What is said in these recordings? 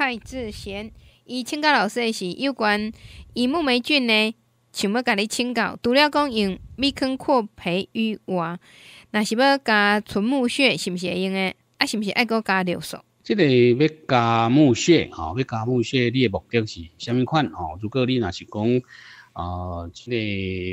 蔡志贤，伊请教老师的是有关以木霉菌呢，想要甲你请教。除了讲用米糠扩培以外，若是要加纯木屑，是毋是会用诶？啊，是毋是爱搁加尿素？即个要加木屑，吼，要加木屑，你诶目的是虾米款？吼，如果你若是讲，呃，这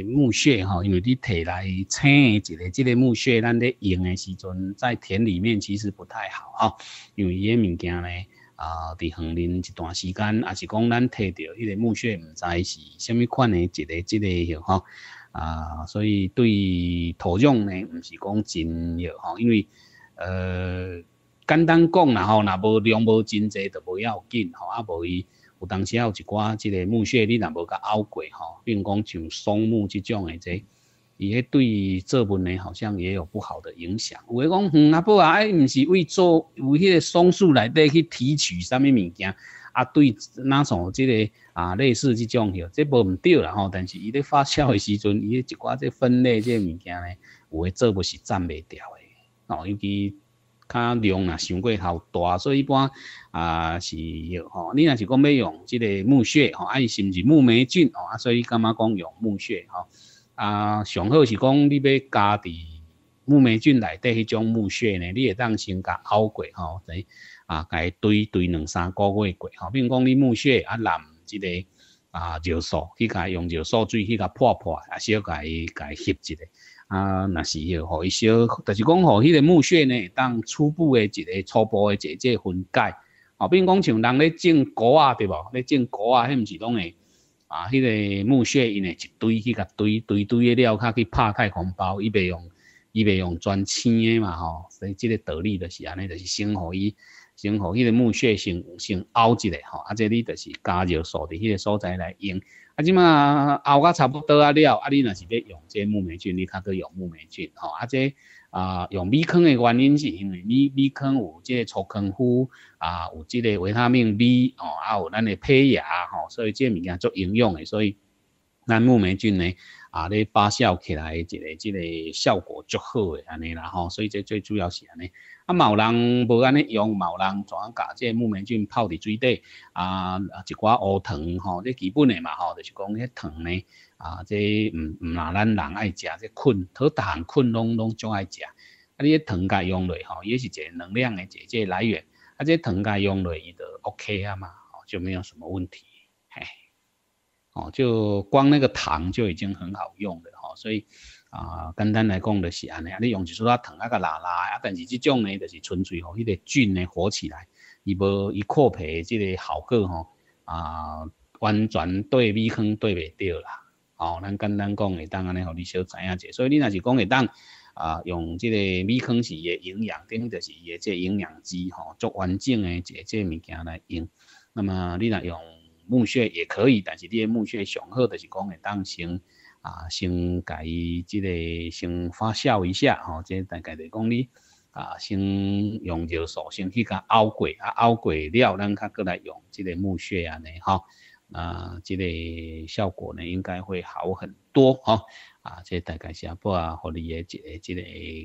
个木屑，吼，因为你摕来青一个，即个木屑，咱咧用诶时阵，在田里面其实不太好啊，因为伊诶物件咧。啊！伫横林一段时间，也是讲咱摕着迄个木屑，毋知是虾米款诶一个、一个吼。啊，所以对土壤呢，毋是讲真要吼，因为呃，简单讲啦吼，若无量无真侪，都无要紧吼，啊，无伊有当时有一寡即个木屑，你若无甲拗过吼，比如讲像松木即种诶这。伊迄对作文呢，好像也有不好的影响，有诶讲，哼啊不啊，哎，毋是为做有迄个松树内底去提取啥物物件，啊，对那种即个啊类似即种诺，即无毋对啦吼。但是伊咧发酵诶时阵，伊迄一寡即分类即物件咧，有诶做物是占袂掉诶，吼，尤其较量啊，伤过头大，所以一般啊是有吼，你若是讲要用即个木屑吼，啊，甚至木霉菌哦，啊，所以干嘛讲用木屑吼？啊上好是讲你要加伫木霉菌内底迄种木屑呢你会当先甲熬过吼等啊甲伊堆堆两三个月过吼比如讲你木屑啊烂即个啊尿素去甲用尿素水去甲泼破破啊小甲伊甲伊翕一下啊若是迄号伊小著是讲吼迄个木屑呢当初步诶一个初步诶一个即个分解哦比如讲像人咧种菇啊对无咧种菇啊迄毋是拢会啊，迄个墓穴因诶一堆去甲堆堆堆诶料，较去拍太空包，伊袂用，伊袂用全青诶嘛吼。所以即个道理就是安尼，就是先互伊，先互迄个墓穴先先凹一下吼。啊，这你就是加热所伫迄个所在来用。啊，即嘛凹甲差不多啊料，啊你若是要用这木霉菌，你较去用木霉菌吼。啊这。啊，用米糠的原因是因为米米糠有这粗糠麸啊，有这维他命 B 哦，还有咱的胚芽吼，所以这物件做营养的，所以咱木霉菌呢。啊！你发酵起来，一个、即个效果足好诶，安尼啦吼，所以这最主要是安尼。啊，某人无安尼用某人怎啊搞？即木棉菌泡伫水底，啊，一寡乌糖吼，你基本诶嘛吼，就是讲迄糖呢，啊，即毋毋若咱人爱食即菌，好逐项菌拢拢总爱食。啊，你迄糖甲用落吼，也是一个能量个即个来源。啊，即糖甲用落，伊就 OK 啊嘛，就没有什么问题，嘿。哦，就光那个糖就已经很好用了吼，所以啊，简单来讲就是安尼啊，你用几撮糖啊，个拉拉，啊，但是这种呢，就是纯粹吼，迄个菌呢活起来，伊无伊扩培的这个效果吼，啊，完全对米糠对袂到啦，哦，咱简单讲会当安尼，互你小知影者，所以你若是讲会当啊，用这个米糠是的营养，等于就是伊个即营养剂吼，做完整的一个这物件来用，那么你若用。墓穴也可以，但是你诶墓穴上好就是讲会当先啊，先甲伊即个先发酵一下吼，即大概就讲你啊先用着索先去甲熬过啊，熬过了咱较过来用即个墓穴安尼吼，啊即个效果呢应该会好很多吼啊，即大概是不啊，互你诶一个即个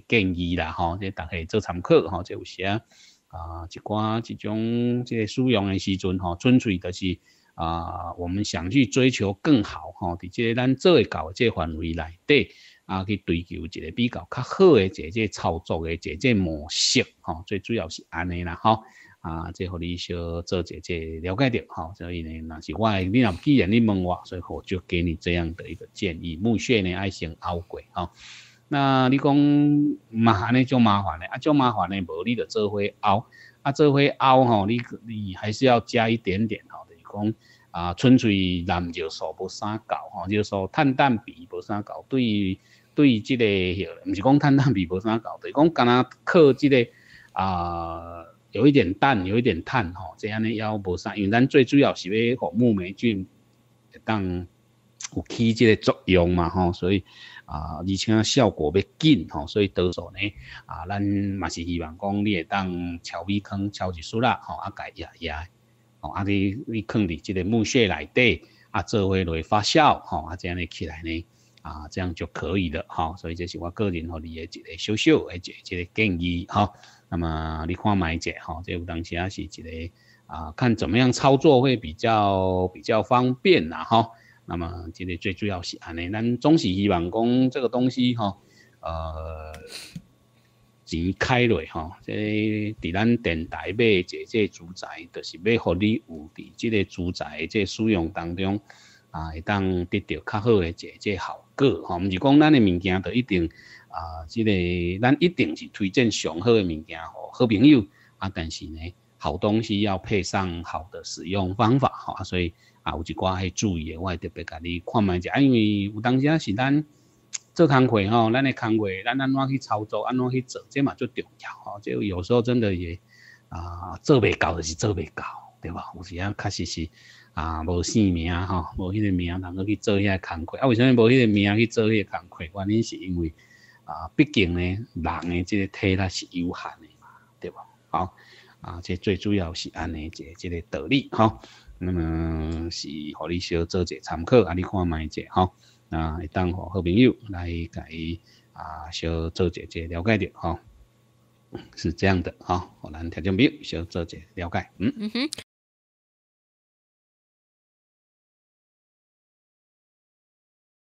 建议啦吼，即大概做参考吼，即有些啊一寡一种即个使用诶时阵吼，纯粹就是。啊，我们想去追求更好哈，伫、即个咱做嘅到即个范围内底啊，去追求一个比较较好的一个操作的一个即模式哈，最主要是安尼啦哈。啊，即互你小做一即了解着哈。所以呢，若是我你若既然你问我，所以我就给你这样的一个建议。墓穴呢爱先凹过哈。那你讲麻烦呢就麻烦呢，啊，就麻烦呢无你的做伙凹，啊，做伙凹哈，你你还是要加一点点哈。讲啊，纯粹蓝尿素无啥够吼，就说碳氮比无啥够。对于对于这个，毋是讲碳氮比无啥够，就讲干若靠这个啊，有一点氮，有一点碳吼，这样呢也无啥。因为咱最主要是要木霉菌会当有起这个作用嘛吼，所以啊，而且效果要紧吼，所以多少呢啊，咱嘛是希望讲你会当超米坑，超一束啦吼，啊改也也。哦，啊，你你放伫这个木屑内底，啊，做会来发酵，哦，啊，这样呢起来呢，啊，这样就可以了，哈，所以这是我个人和你一个小小，而且一个建议，哈，那么你看买者，哈，这有当时也是一个啊，看怎么样操作会比较比较方便啦，哦。那么这个最主要是安尼，咱中式义工这个东西，哦，呃。钱开落吼，即个伫咱电台买台，即个主宰，就是要互你有伫即个主宰即使用当中，啊，会当得到较好诶，即个效果吼。毋是讲咱诶物件就一定啊，即个咱一定是推荐上好诶物件吼，好朋友啊。但是呢，好东西要配上好的使用方法吼，啊，所以啊有一寡迄注意诶，我会特别甲你看觅者，因为有当时是咱。做工课吼，咱的工课，咱安怎去操作，安怎去做，即嘛最重要吼。即有时候真的也啊，做袂到就是做袂到，对吧？有时啊，确实是啊，无性命吼，无迄个命，能够去做遐工课。啊，为什么无迄个命去做遐工课？原因是因为啊，毕竟呢，人诶，即个体力是有限诶嘛，对吧？好啊，即最主要是安尼一即个道理吼。那么是互你小做者参考，啊，你看卖者吼。啊，会当和好朋友来介啊，小做姐姐了解着吼，是这样的吼，和咱听众朋友小做姐了解，嗯哼。